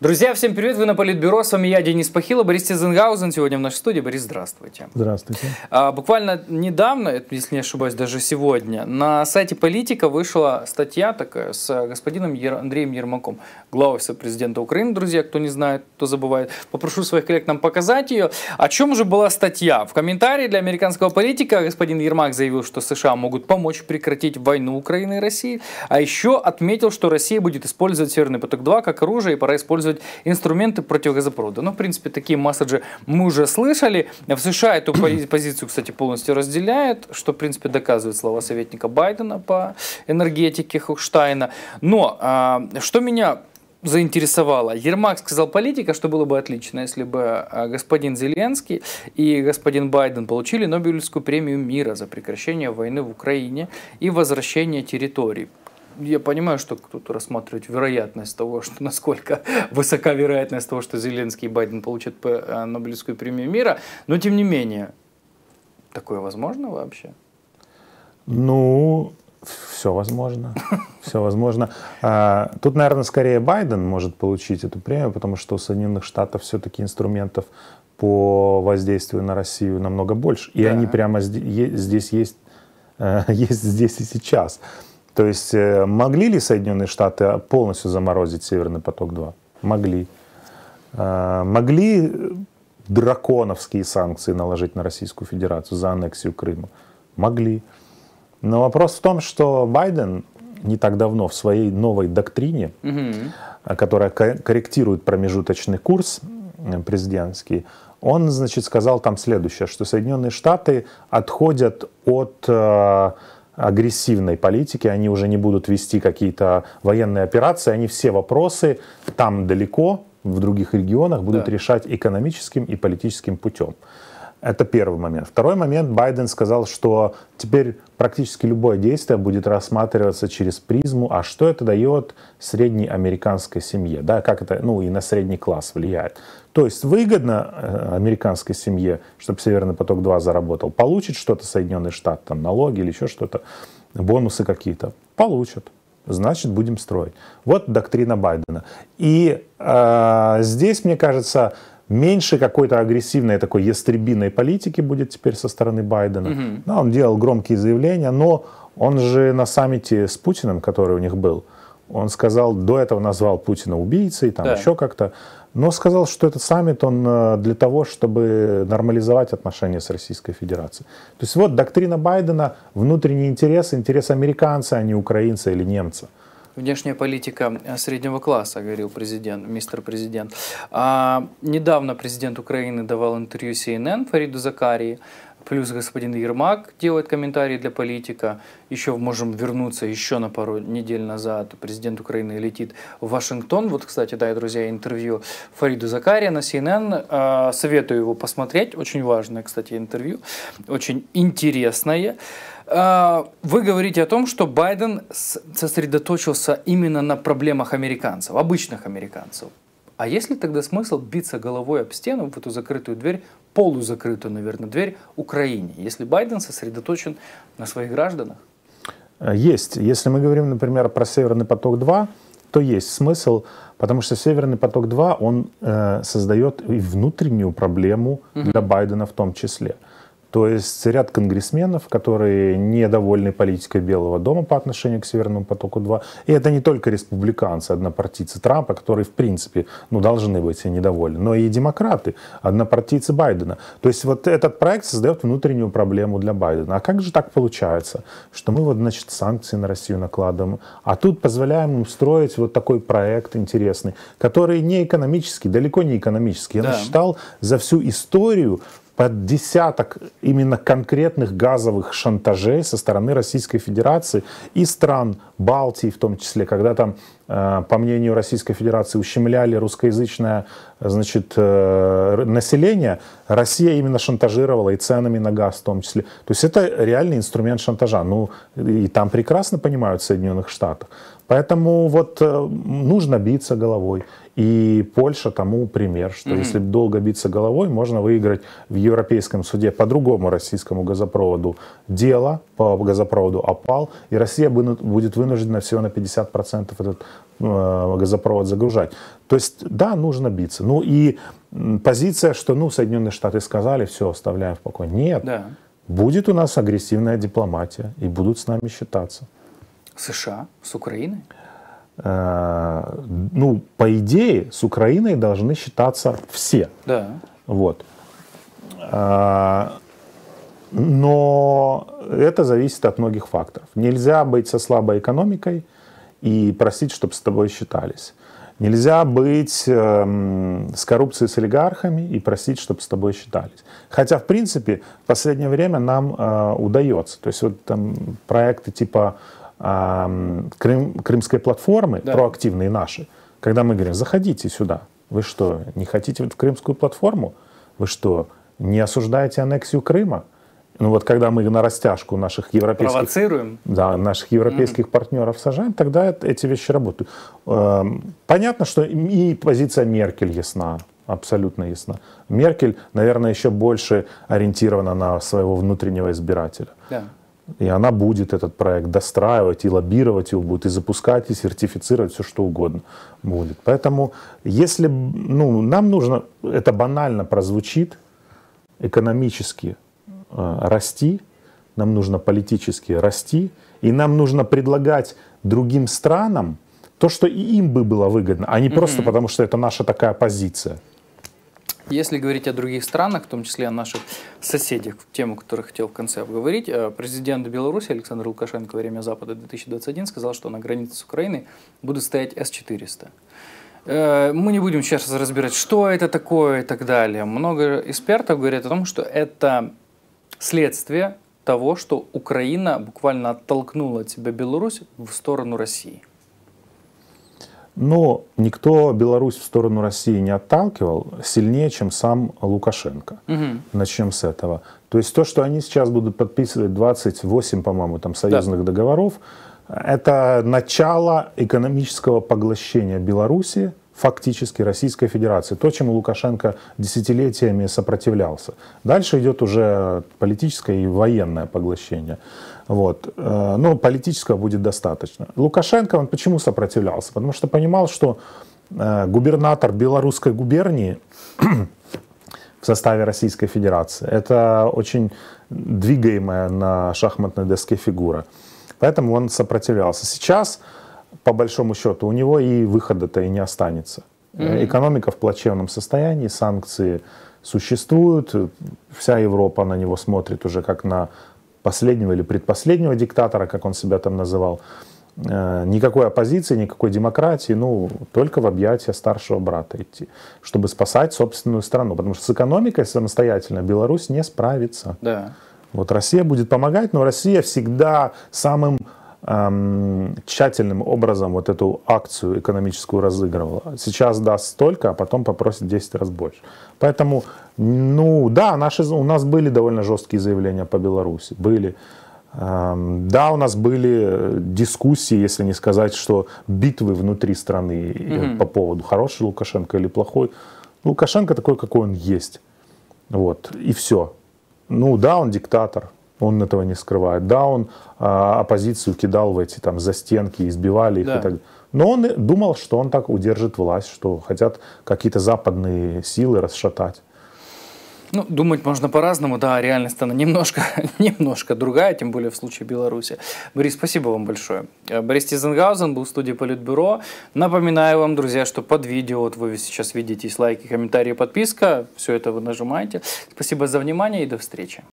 Друзья, всем привет, вы на Политбюро, с вами я, Денис Пахила, Борис Тизенгаузен, сегодня в нашей студии. Борис, здравствуйте. Здравствуйте. А, буквально недавно, если не ошибаюсь, даже сегодня, на сайте «Политика» вышла статья такая с э, господином Ер... Андреем Ермаком, главой президента Украины, друзья, кто не знает, кто забывает. Попрошу своих коллег нам показать ее. О чем же была статья? В комментарии для американского политика господин Ермак заявил, что США могут помочь прекратить войну Украины и России, а еще отметил, что Россия будет использовать «Северный поток-2» как оружие и пора использовать использовать инструменты противогазопровода. Ну, в принципе, такие массажи мы уже слышали. В США эту позицию, кстати, полностью разделяет, что, в принципе, доказывает слова советника Байдена по энергетике Хокштайна. Но а, что меня заинтересовало. Ермак сказал политика, что было бы отлично, если бы а, господин Зеленский и господин Байден получили Нобелевскую премию мира за прекращение войны в Украине и возвращение территорий я понимаю, что кто-то рассматривает вероятность того, что насколько высока вероятность того, что Зеленский и Байден получат э, Нобелевскую премию мира, но тем не менее, такое возможно вообще? Ну, все возможно. Все возможно. А, тут, наверное, скорее Байден может получить эту премию, потому что у Соединенных Штатов все-таки инструментов по воздействию на Россию намного больше. И да. они прямо здесь есть, э, есть здесь и сейчас. То есть э, могли ли Соединенные Штаты полностью заморозить Северный поток-2? Могли. Э, могли э, драконовские санкции наложить на Российскую Федерацию за аннексию Крыма? Могли. Но вопрос в том, что Байден не так давно в своей новой доктрине, угу. которая корректирует промежуточный курс президентский, он, значит, сказал там следующее, что Соединенные Штаты отходят от агрессивной политики, они уже не будут вести какие-то военные операции, они все вопросы там далеко, в других регионах будут да. решать экономическим и политическим путем. Это первый момент. Второй момент, Байден сказал, что теперь практически любое действие будет рассматриваться через призму, а что это дает средней американской семье, да, как это, ну, и на средний класс влияет. То есть выгодно э, американской семье, чтобы «Северный поток-2» заработал, получит что-то Соединенные Штаты, там, налоги или еще что-то, бонусы какие-то, получат значит будем строить. Вот доктрина Байдена. И э, здесь, мне кажется, меньше какой-то агрессивной такой ястребиной политики будет теперь со стороны Байдена. Угу. Да, он делал громкие заявления, но он же на саммите с Путиным, который у них был, он сказал, до этого назвал Путина убийцей, там да. еще как-то, но сказал, что этот саммит, он э, для того, чтобы нормализовать отношения с Российской Федерацией. То есть вот доктрина Байдена, внутренний интерес, интерес американца, а не украинца или немца. Внешняя политика э, среднего класса, говорил президент, мистер президент. А, недавно президент Украины давал интервью CNN Фариду Закарии. Плюс господин Ермак делает комментарии для политика. Еще можем вернуться еще на пару недель назад. Президент Украины летит в Вашингтон. Вот, кстати, да, друзья, интервью Фариду Закария на CNN. А, советую его посмотреть. Очень важное, кстати, интервью. Очень интересное. А, вы говорите о том, что Байден сосредоточился именно на проблемах американцев, обычных американцев. А есть ли тогда смысл биться головой об стену, в эту закрытую дверь, полузакрытую, наверное, дверь Украине, если Байден сосредоточен на своих гражданах? Э, есть. Если мы говорим, например, про «Северный поток-2», то есть смысл, потому что «Северный поток-2», он э, создает и внутреннюю проблему угу. для Байдена в том числе. То есть ряд конгрессменов, которые недовольны политикой Белого дома по отношению к Северному потоку-2. И это не только республиканцы, однопартийцы Трампа, которые, в принципе, ну, должны быть и недовольны, но и демократы, однопартийцы Байдена. То есть вот этот проект создает внутреннюю проблему для Байдена. А как же так получается, что мы вот, значит, санкции на Россию накладываем, а тут позволяем им строить вот такой проект интересный, который не экономический, далеко не экономический. Я да. насчитал за всю историю под десяток именно конкретных газовых шантажей со стороны Российской Федерации и стран Балтии в том числе, когда там, э, по мнению Российской Федерации, ущемляли русскоязычное значит, э, населения, Россия именно шантажировала и ценами на газ в том числе. То есть это реальный инструмент шантажа. Ну, и там прекрасно понимают в Соединенных Штатах. Поэтому вот э, нужно биться головой. И Польша тому пример, что mm-hmm. если долго биться головой, можно выиграть в Европейском суде по другому российскому газопроводу дело по газопроводу «Опал», и Россия будет вынуждена всего на 50% этот э, газопровод загружать. То есть, да, нужно биться. Ну и позиция, что, ну, Соединенные Штаты сказали, все, оставляем в покое. Нет. Да. Будет у нас агрессивная дипломатия, и будут с нами считаться. США с Украиной? Э, ну, по идее, с Украиной должны считаться все. Да. Вот. Э, но это зависит от многих факторов. Нельзя быть со слабой экономикой и просить, чтобы с тобой считались. Нельзя быть эм, с коррупцией, с олигархами и просить, чтобы с тобой считались. Хотя, в принципе, в последнее время нам э, удается. То есть вот там проекты типа эм, Крым, Крымской платформы, да. проактивные наши, когда мы говорим, заходите сюда. Вы что, не хотите в Крымскую платформу? Вы что, не осуждаете аннексию Крыма? Ну вот когда мы на растяжку наших европейских... Провоцируем? Да, наших европейских mm-hmm. партнеров сажаем, тогда эти вещи работают. Эм, понятно, что и позиция Меркель ясна, абсолютно ясна. Меркель, наверное, еще больше ориентирована на своего внутреннего избирателя. Yeah. И она будет этот проект достраивать, и лоббировать его будет, и запускать, и сертифицировать, все что угодно будет. Поэтому если ну, нам нужно, это банально прозвучит экономически, Э, расти, нам нужно политически расти, и нам нужно предлагать другим странам то, что и им бы было выгодно, а не mm-hmm. просто потому, что это наша такая позиция. Если говорить о других странах, в том числе о наших соседях, тему, которую хотел в конце обговорить, э, президент Беларуси Александр Лукашенко во время Запада 2021 сказал, что на границе с Украиной будут стоять С-400. Э, мы не будем сейчас разбирать, что это такое и так далее. Много экспертов говорят о том, что это следствие того, что Украина буквально оттолкнула тебя, Беларусь, в сторону России? Но никто Беларусь в сторону России не отталкивал сильнее, чем сам Лукашенко. Угу. Начнем с этого. То есть то, что они сейчас будут подписывать 28, по-моему, там союзных да. договоров, это начало экономического поглощения Беларуси фактически Российской Федерации, то, чему Лукашенко десятилетиями сопротивлялся. Дальше идет уже политическое и военное поглощение. Вот. Э, но политического будет достаточно. Лукашенко, он почему сопротивлялся? Потому что понимал, что э, губернатор белорусской губернии в составе Российской Федерации. Это очень двигаемая на шахматной доске фигура. Поэтому он сопротивлялся. Сейчас по большому счету, у него и выхода-то и не останется. Mm-hmm. Экономика в плачевном состоянии, санкции существуют, вся Европа на него смотрит уже как на последнего или предпоследнего диктатора, как он себя там называл. Э, никакой оппозиции, никакой демократии, ну, только в объятия старшего брата идти, чтобы спасать собственную страну. Потому что с экономикой самостоятельно Беларусь не справится. Да. Вот Россия будет помогать, но Россия всегда самым эм, тщательным образом вот эту акцию экономическую разыгрывала. Сейчас даст столько, а потом попросит 10 раз больше. Поэтому, ну да, наши, у нас были довольно жесткие заявления по Беларуси. Были. Эм, да, у нас были э, дискуссии, если не сказать, что битвы внутри страны mm-hmm. по поводу хороший Лукашенко или плохой. Лукашенко такой, какой он есть. Вот, и все. Ну да, он диктатор, он этого не скрывает. Да, он а, оппозицию кидал в эти там застенки, избивали их да. и так далее. Но он думал, что он так удержит власть, что хотят какие-то западные силы расшатать. Ну, думать можно по-разному, да, реальность она немножко, немножко другая, тем более в случае Беларуси. Борис, спасибо вам большое. Э, Борис Тизенгаузен был в студии Политбюро. Напоминаю вам, друзья, что под видео, вот вы сейчас видите, есть лайки, комментарии, подписка, все это вы нажимаете. Спасибо за внимание и до встречи.